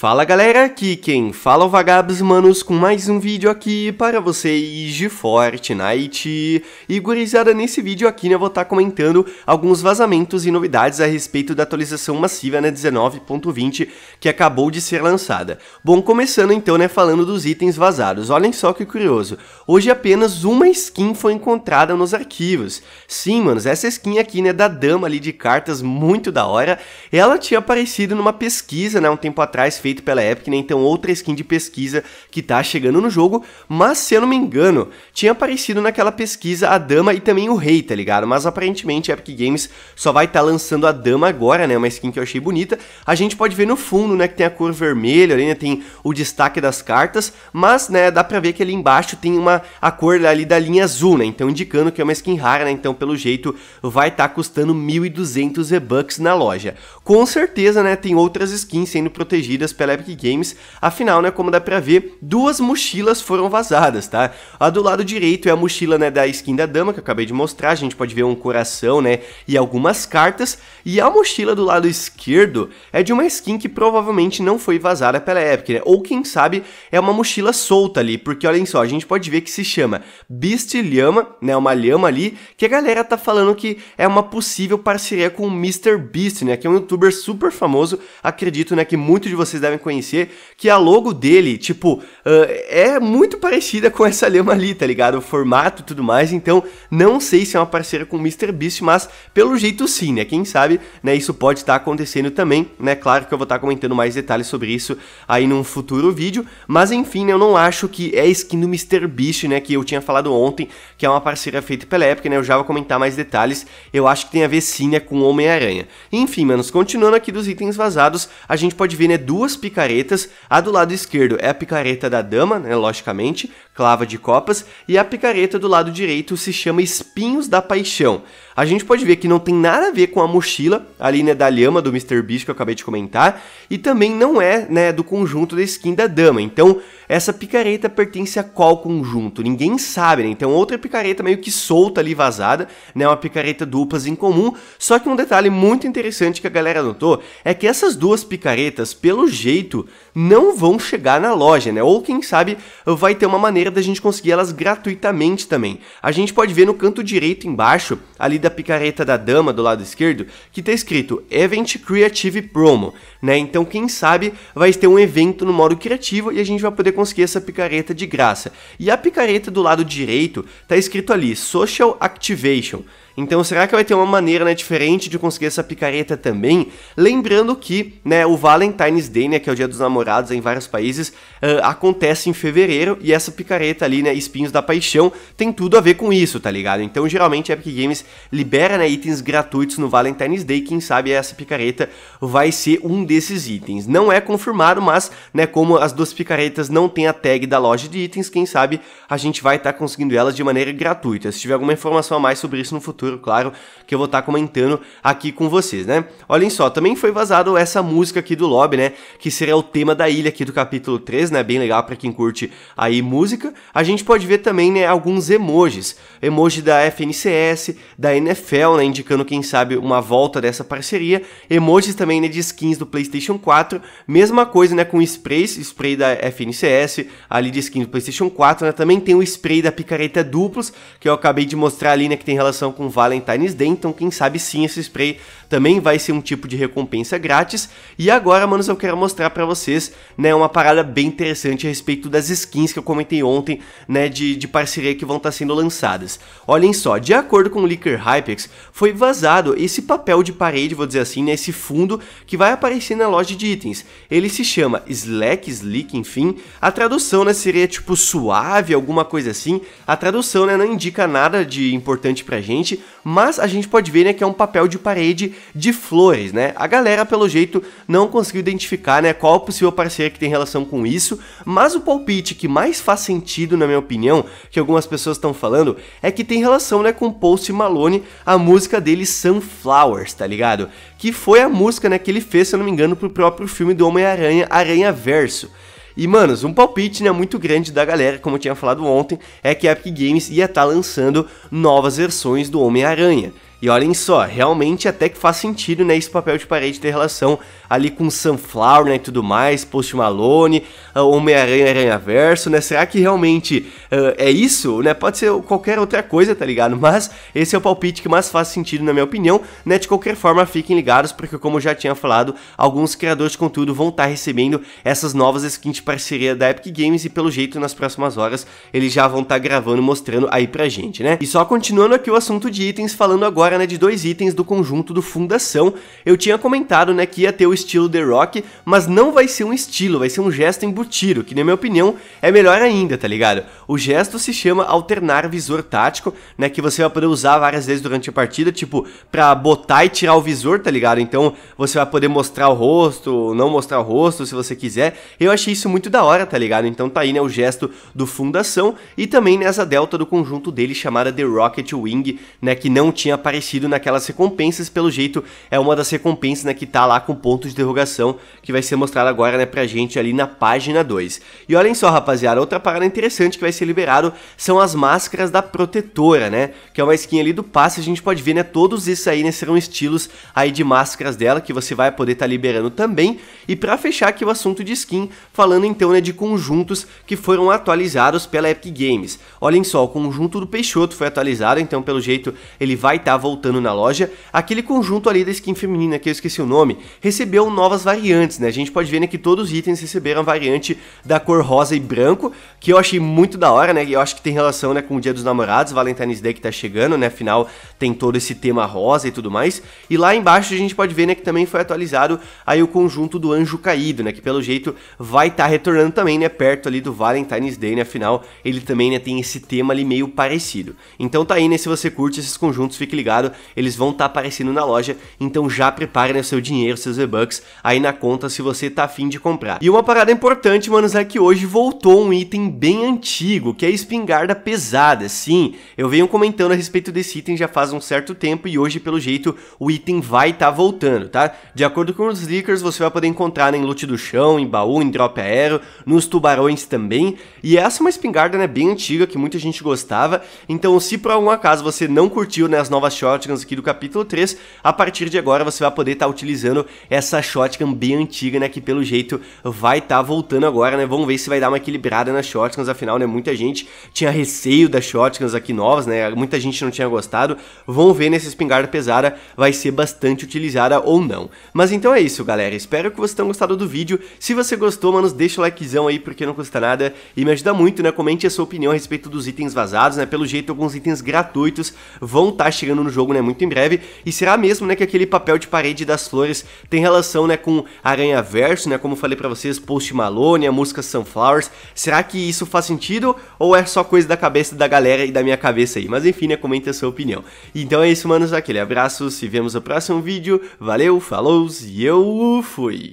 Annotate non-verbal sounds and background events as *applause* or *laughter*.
Fala galera, aqui quem fala é o Vagabos Manos com mais um vídeo aqui para vocês de Fortnite. E gurizada, nesse vídeo aqui né, eu vou estar tá comentando alguns vazamentos e novidades a respeito da atualização massiva né, 19.20 que acabou de ser lançada. Bom, começando então né, falando dos itens vazados, olhem só que curioso, hoje apenas uma skin foi encontrada nos arquivos. Sim, manos, essa skin aqui né, da dama ali de cartas, muito da hora, ela tinha aparecido numa pesquisa né, um tempo atrás feita feito pela Epic, né? Então outra skin de pesquisa que tá chegando no jogo, mas se eu não me engano, tinha aparecido naquela pesquisa a dama e também o rei, tá ligado? Mas aparentemente a Epic Games só vai estar tá lançando a dama agora, né? Uma skin que eu achei bonita. A gente pode ver no fundo, né, que tem a cor vermelha, ali, né? Tem o destaque das cartas, mas, né, dá pra ver que ali embaixo tem uma a cor ali da linha azul, né? Então indicando que é uma skin rara, né? Então pelo jeito vai estar tá custando 1.200 e bucks na loja. Com certeza, né, tem outras skins sendo protegidas pela Epic Games. Afinal, né, como dá pra ver, duas mochilas foram vazadas, tá? A do lado direito é a mochila, né, da skin da dama, que eu acabei de mostrar, a gente pode ver um coração, né, e algumas cartas. E a mochila do lado esquerdo é de uma skin que provavelmente não foi vazada pela Epic, né? Ou quem sabe é uma mochila solta ali, porque olhem só, a gente pode ver que se chama Beast Lhama, né, uma lhama ali, que a galera tá falando que é uma possível parceria com o Mr. Beast, né, que é um youtuber super famoso, acredito, né, que muitos de vocês devem devem conhecer, que a logo dele, tipo, uh, é muito parecida com essa lema ali, tá ligado? O formato e tudo mais, então não sei se é uma parceira com o MrBeast, mas pelo jeito sim, né? Quem sabe, né, isso pode estar tá acontecendo também, né? Claro que eu vou estar tá comentando mais detalhes sobre isso aí num futuro vídeo, mas enfim, né, eu não acho que é skin do MrBeast, né, que eu tinha falado ontem, que é uma parceira feita pela época né? Eu já vou comentar mais detalhes, eu acho que tem a ver sim, né, com Homem-Aranha. Enfim, manos, continuando aqui dos itens vazados, a gente pode ver, né, duas picaretas. A do lado esquerdo é a picareta da dama, né, logicamente, clava de copas, e a picareta do lado direito se chama Espinhos da Paixão. A gente pode ver que não tem nada a ver com a mochila, ali né, da lhama do Mr. Beast que eu acabei de comentar, e também não é né, do conjunto da skin da dama. Então, essa picareta pertence a qual conjunto? Ninguém sabe, né? Então, outra picareta meio que solta ali, vazada, né? Uma picareta duplas em comum. Só que um detalhe muito interessante que a galera notou é que essas duas picaretas, pelo jeito, jeito, não vão chegar na loja, né? Ou quem sabe vai ter uma maneira da gente conseguir elas gratuitamente também. A gente pode ver no canto direito embaixo, ali da picareta da dama do lado esquerdo, que tá escrito Event Creative Promo, né? Então quem sabe vai ter um evento no modo criativo e a gente vai poder conseguir essa picareta de graça. E a picareta do lado direito tá escrito ali Social Activation. Então será que vai ter uma maneira né, diferente de conseguir essa picareta também? Lembrando que né, o Valentine's Day, né, que é o dia dos namorados em vários países, uh, acontece em fevereiro e essa picareta ali, né, Espinhos da Paixão, tem tudo a ver com isso, tá ligado? Então geralmente a Epic Games libera né, itens gratuitos no Valentine's Day, quem sabe essa picareta vai ser um desses itens. Não é confirmado, mas né, como as duas picaretas não têm a tag da loja de itens, quem sabe a gente vai estar tá conseguindo elas de maneira gratuita. Se tiver alguma informação a mais sobre isso no futuro, futuro, claro, que eu vou estar tá comentando aqui com vocês, né? Olhem só, também foi vazado essa música aqui do Lobby, né? Que seria o tema da ilha aqui do capítulo 3, né? Bem legal para quem curte aí música. A gente pode ver também, né, alguns emojis. Emoji da FNCS, da NFL, né, indicando quem sabe uma volta dessa parceria. Emojis também, né, de skins do PlayStation 4. Mesma coisa, né, com sprays, spray da FNCS, ali de skins do PlayStation 4, né? Também tem o spray da picareta duplos, que eu acabei de mostrar ali, né, que tem relação com Valentine's Day, então quem sabe sim esse spray também vai ser um tipo de recompensa grátis. E agora, manos, eu quero mostrar para vocês, né, uma parada bem interessante a respeito das skins que eu comentei ontem, né, de, de parceria que vão estar tá sendo lançadas. Olhem só, de acordo com o Leaker Hypex, foi vazado esse papel de parede, vou dizer assim, né, esse fundo que vai aparecer na loja de itens. Ele se chama Slack, Slick, enfim, a tradução, né, seria tipo suave, alguma coisa assim, a tradução, né, não indica nada de importante pra gente, mas a gente pode ver né, que é um papel de parede de flores, né? A galera, pelo jeito, não conseguiu identificar né, qual é possível parceiro que tem relação com isso, mas o palpite que mais faz sentido, na minha opinião, que algumas pessoas estão falando, é que tem relação né, com Post Malone, a música dele Sunflowers, tá ligado? Que foi a música né, que ele fez, se eu não me engano, pro próprio filme do Homem-Aranha, Aranha Verso. E, manos, um palpite né, muito grande da galera, como eu tinha falado ontem, é que a Epic Games ia estar tá lançando novas versões do Homem-Aranha. E olhem só, realmente até que faz sentido, né, esse papel de parede ter relação ali com Sunflower, né, e tudo mais, Post Malone, ah, Homem-Aranha, Aranha-Verso, né, será que realmente uh, é isso, né, pode ser qualquer outra coisa, tá ligado, *laughs* mas esse é o palpite que mais faz sentido, na minha opinião, né, de qualquer forma, fiquem ligados, porque como eu já tinha falado, alguns criadores de conteúdo vão estar tá recebendo essas novas skins de parceria da Epic Games, e pelo jeito, nas próximas horas, eles já vão estar tá gravando, mostrando aí pra gente, né, e só continuando aqui o assunto de itens, falando agora agora né, de dois itens do conjunto do Fundação. Eu tinha comentado né, que ia ter o estilo The Rock, mas não vai ser um estilo, vai ser um gesto embutido, que na minha opinião é melhor ainda, tá ligado? O gesto se chama alternar visor tático, né, que você vai poder usar várias vezes durante a partida, tipo, pra botar e tirar o visor, tá ligado? Então você vai poder mostrar o rosto, não mostrar o rosto, se você quiser. Eu achei isso muito da hora, tá ligado? Então tá aí né, o gesto do Fundação e também nessa né, delta do conjunto dele chamada The Rocket Wing, né, que não tinha aparecido parecido naquelas recompensas, pelo jeito é uma das recompensas né, que tá lá com ponto de derrogação que vai ser mostrado agora né, pra gente ali na página 2. E olhem só, rapaziada, outra parada interessante que vai ser liberado são as máscaras da protetora, né? Que é uma skin ali do passe, a gente pode ver, né? Todos esses aí né, serão estilos aí de máscaras dela que você vai poder estar tá liberando também. E para fechar aqui o assunto de skin, falando então né, de conjuntos que foram atualizados pela Epic Games. Olhem só, o conjunto do Peixoto foi atualizado, então pelo jeito ele vai estar tá voltando voltando na loja, aquele conjunto ali da skin feminina, que eu esqueci o nome, recebeu novas variantes, né? A gente pode ver né, que todos os itens receberam a variante da cor rosa e branco, que eu achei muito da hora, né? Eu acho que tem relação né, com o Dia dos Namorados, Valentine's Day que tá chegando, né? Afinal, tem todo esse tema rosa e tudo mais. E lá embaixo a gente pode ver né, que também foi atualizado aí o conjunto do Anjo Caído, né? Que pelo jeito vai estar tá retornando também, né? Perto ali do Valentine's Day, né? Afinal, ele também né, tem esse tema ali meio parecido. Então tá aí, né? Se você curte esses conjuntos, fique ligado mercado, eles vão estar tá aparecendo na loja, então já prepare né, seu dinheiro, seus V-Bucks aí na conta se você tá afim de comprar. E uma parada importante, manos, é que hoje voltou um item bem antigo, que é a espingarda pesada, sim, eu venho comentando a respeito desse item já faz um certo tempo e hoje, pelo jeito, o item vai estar tá voltando, tá? De acordo com os leakers, você vai poder encontrar né, em loot do chão, em baú, em drop aéreo, nos tubarões também, e essa é uma espingarda né, bem antiga, que muita gente gostava, então se por algum acaso você não curtiu né, as novas shorts, shotguns aqui do capítulo 3, a partir de agora você vai poder estar tá utilizando essa shotgun bem antiga, né, que pelo jeito vai estar tá voltando agora, né, vamos ver se vai dar uma equilibrada nas shotguns, afinal, né, muita gente tinha receio das shotguns aqui novas, né, muita gente não tinha gostado, vamos ver nessa espingarda pesada vai ser bastante utilizada ou não. Mas então é isso, galera, espero que vocês tenham gostado do vídeo, se você gostou, mano, deixa o likezão aí, porque não custa nada, e me ajuda muito, né, comente a sua opinião a respeito dos itens vazados, né, pelo jeito alguns itens gratuitos vão estar tá chegando no do jogo, né, muito em breve. E será mesmo, né, que aquele papel de parede das flores tem relação, né, com Aranha Verso, né, como falei para vocês, Post Malone, a música Sunflowers. Será que isso faz sentido ou é só coisa da cabeça da galera e da minha cabeça aí? Mas enfim, né, comenta a sua opinião. Então é isso, manos, aquele abraço, se vemos no próximo vídeo. Valeu, falou e eu fui.